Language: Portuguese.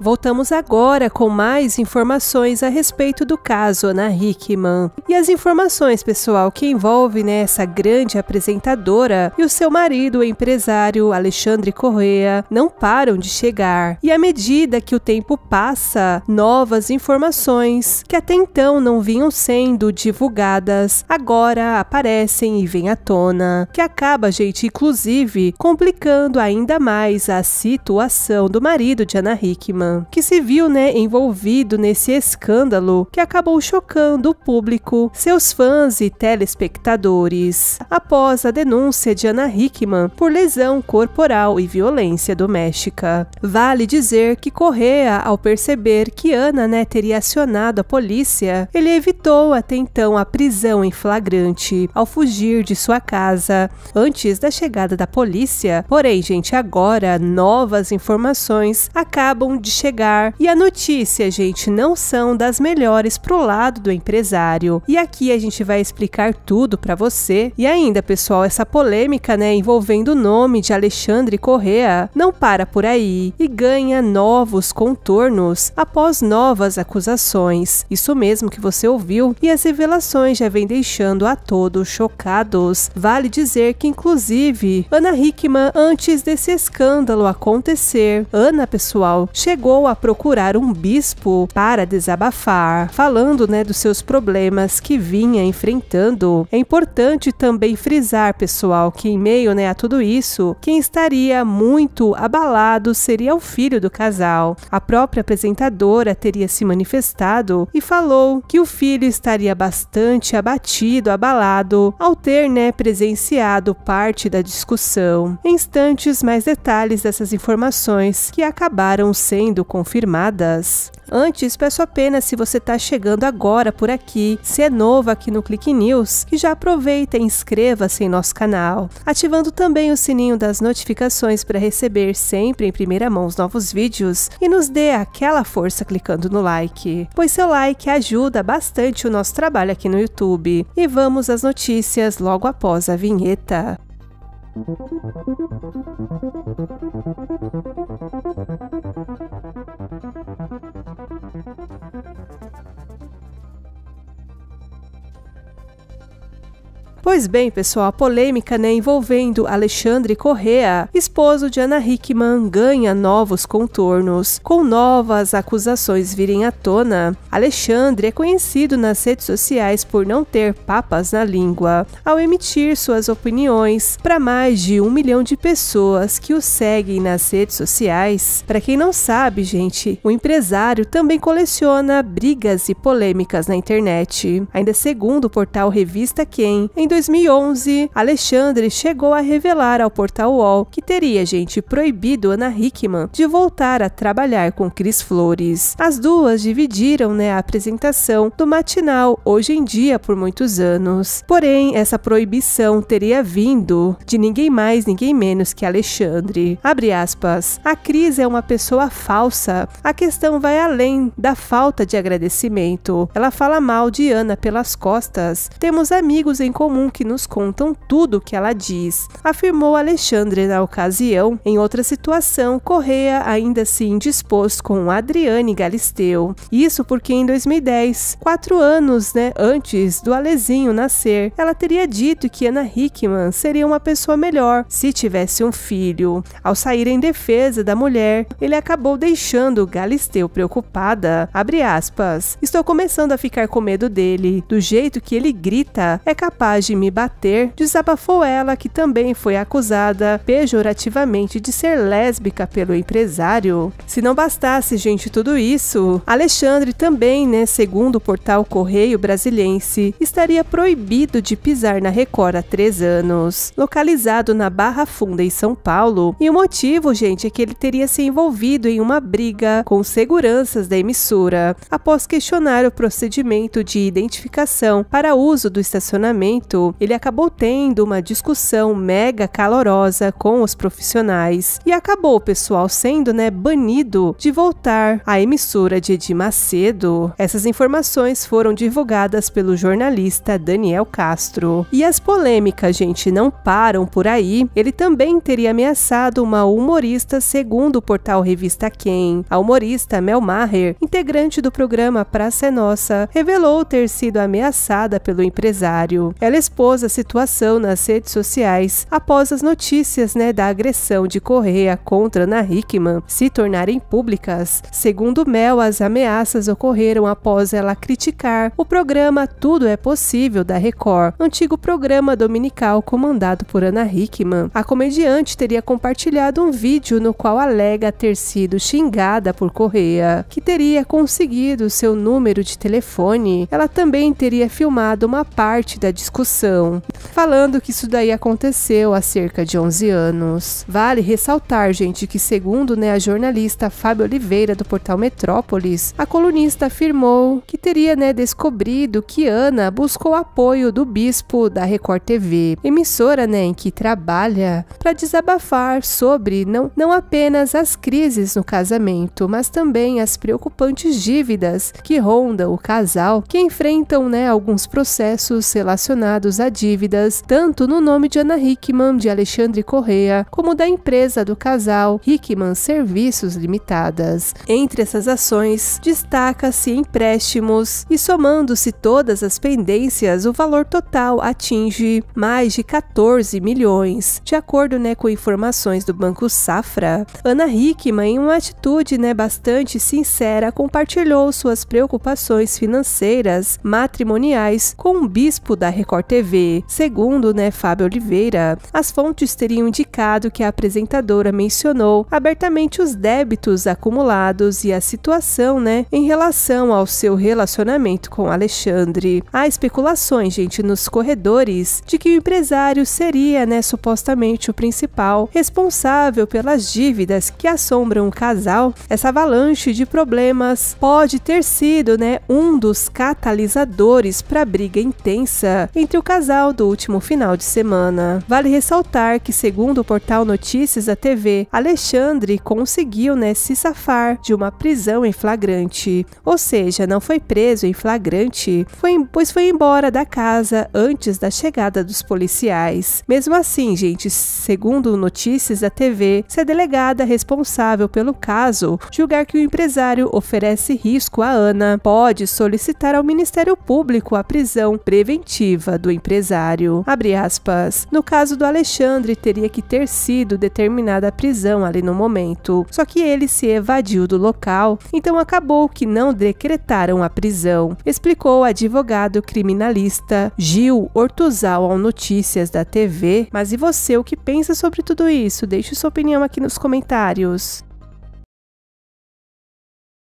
Voltamos agora com mais informações a respeito do caso Ana Hickman. E as informações, pessoal, que envolvem né, essa grande apresentadora e o seu marido, o empresário Alexandre Correa, não param de chegar. E à medida que o tempo passa, novas informações que até então não vinham sendo divulgadas, agora aparecem e vêm à tona, que acaba, gente, inclusive complicando ainda mais a situação do marido de Ana Hickman que se viu né, envolvido nesse escândalo que acabou chocando o público, seus fãs e telespectadores, após a denúncia de Ana Hickman por lesão corporal e violência doméstica. Vale dizer que Correa, ao perceber que Ana né, teria acionado a polícia, ele evitou até então a prisão em flagrante ao fugir de sua casa antes da chegada da polícia. Porém, gente, agora novas informações acabam de chegar. E a notícia, gente, não são das melhores pro lado do empresário. E aqui a gente vai explicar tudo para você. E ainda, pessoal, essa polêmica, né, envolvendo o nome de Alexandre Correa não para por aí e ganha novos contornos após novas acusações. Isso mesmo que você ouviu, e as revelações já vem deixando a todos chocados. Vale dizer que, inclusive, Ana Hickman, antes desse escândalo acontecer, Ana, pessoal, chegou chegou a procurar um bispo para desabafar, falando né, dos seus problemas que vinha enfrentando. É importante também frisar, pessoal, que em meio né, a tudo isso, quem estaria muito abalado seria o filho do casal. A própria apresentadora teria se manifestado e falou que o filho estaria bastante abatido, abalado, ao ter né, presenciado parte da discussão. Em instantes, mais detalhes dessas informações que acabaram sendo sendo confirmadas. Antes, peço apenas se você está chegando agora por aqui, se é novo aqui no Clique News, que já aproveita e inscreva-se em nosso canal, ativando também o sininho das notificações para receber sempre em primeira mão os novos vídeos e nos dê aquela força clicando no like, pois seu like ajuda bastante o nosso trabalho aqui no YouTube. E vamos às notícias logo após a vinheta. Pois bem, pessoal, a polêmica né, envolvendo Alexandre Correa, esposo de Ana Hickman, ganha novos contornos, com novas acusações virem à tona. Alexandre é conhecido nas redes sociais por não ter papas na língua, ao emitir suas opiniões para mais de um milhão de pessoas que o seguem nas redes sociais. Para quem não sabe, gente, o empresário também coleciona brigas e polêmicas na internet. Ainda segundo o portal Revista Quem, em 2020, 2011, Alexandre chegou a revelar ao portal UOL que teria gente proibido Ana Hickman de voltar a trabalhar com Cris Flores. As duas dividiram né, a apresentação do matinal Hoje em Dia por muitos anos. Porém, essa proibição teria vindo de ninguém mais, ninguém menos que Alexandre. Abre aspas. A Cris é uma pessoa falsa. A questão vai além da falta de agradecimento. Ela fala mal de Ana pelas costas. Temos amigos em comum comum que nos contam tudo o que ela diz, afirmou Alexandre na ocasião. Em outra situação, Correa ainda se indispôs com Adriane Galisteu. Isso porque em 2010, quatro anos né, antes do Alezinho nascer, ela teria dito que Ana Hickman seria uma pessoa melhor se tivesse um filho. Ao sair em defesa da mulher, ele acabou deixando Galisteu preocupada. Abre aspas. Estou começando a ficar com medo dele. Do jeito que ele grita, é capaz de me bater, desabafou ela que também foi acusada pejorativamente de ser lésbica pelo empresário. Se não bastasse, gente, tudo isso, Alexandre também, né, segundo o portal Correio Brasiliense, estaria proibido de pisar na Record há três anos, localizado na Barra Funda, em São Paulo. E o motivo, gente, é que ele teria se envolvido em uma briga com seguranças da emissora, após questionar o procedimento de identificação para uso do estacionamento ele acabou tendo uma discussão mega calorosa com os profissionais e acabou pessoal sendo, né, banido de voltar à emissora de Edir Macedo. Essas informações foram divulgadas pelo jornalista Daniel Castro. E as polêmicas, gente, não param por aí. Ele também teria ameaçado uma humorista, segundo o portal Revista Quem. A humorista Mel Maher, integrante do programa Praça é Nossa, revelou ter sido ameaçada pelo empresário. Ela expôs a situação nas redes sociais após as notícias né, da agressão de Correa contra Ana Hickman se tornarem públicas. Segundo Mel, as ameaças ocorreram após ela criticar o programa Tudo é Possível da Record, antigo programa dominical comandado por Ana Hickman. A comediante teria compartilhado um vídeo no qual alega ter sido xingada por Correa, que teria conseguido seu número de telefone. Ela também teria filmado uma parte da discussão falando que isso daí aconteceu há cerca de 11 anos. Vale ressaltar, gente, que segundo né, a jornalista Fábio Oliveira do portal Metrópolis, a colunista afirmou que teria né, descobrido que Ana buscou apoio do bispo da Record TV, emissora né, em que trabalha, para desabafar sobre não, não apenas as crises no casamento, mas também as preocupantes dívidas que rondam o casal, que enfrentam né, alguns processos relacionados a dívidas, tanto no nome de Ana Hickman, de Alexandre Correa, como da empresa do casal Hickman Serviços Limitadas. Entre essas ações, destaca-se empréstimos e somando-se todas as pendências, o valor total atinge mais de 14 milhões, de acordo né, com informações do Banco Safra. Ana Hickman, em uma atitude né, bastante sincera, compartilhou suas preocupações financeiras matrimoniais com o bispo da Record TV. Segundo, né, Fábio Oliveira, as fontes teriam indicado que a apresentadora mencionou abertamente os débitos acumulados e a situação, né, em relação ao seu relacionamento com Alexandre. Há especulações, gente, nos corredores de que o empresário seria, né, supostamente o principal responsável pelas dívidas que assombram o casal. Essa avalanche de problemas pode ter sido, né, um dos catalisadores para a briga intensa entre o casal do último final de semana. Vale ressaltar que, segundo o portal Notícias da TV, Alexandre conseguiu né, se safar de uma prisão em flagrante. Ou seja, não foi preso em flagrante, foi, pois foi embora da casa antes da chegada dos policiais. Mesmo assim, gente, segundo notícias da TV, se a delegada responsável pelo caso julgar que o empresário oferece risco à Ana, pode solicitar ao Ministério Público a prisão preventiva do do empresário. Abre aspas. No caso do Alexandre, teria que ter sido determinada a prisão ali no momento. Só que ele se evadiu do local, então acabou que não decretaram a prisão, explicou o advogado criminalista Gil Ortuzal ao Notícias da TV. Mas e você, o que pensa sobre tudo isso? Deixe sua opinião aqui nos comentários.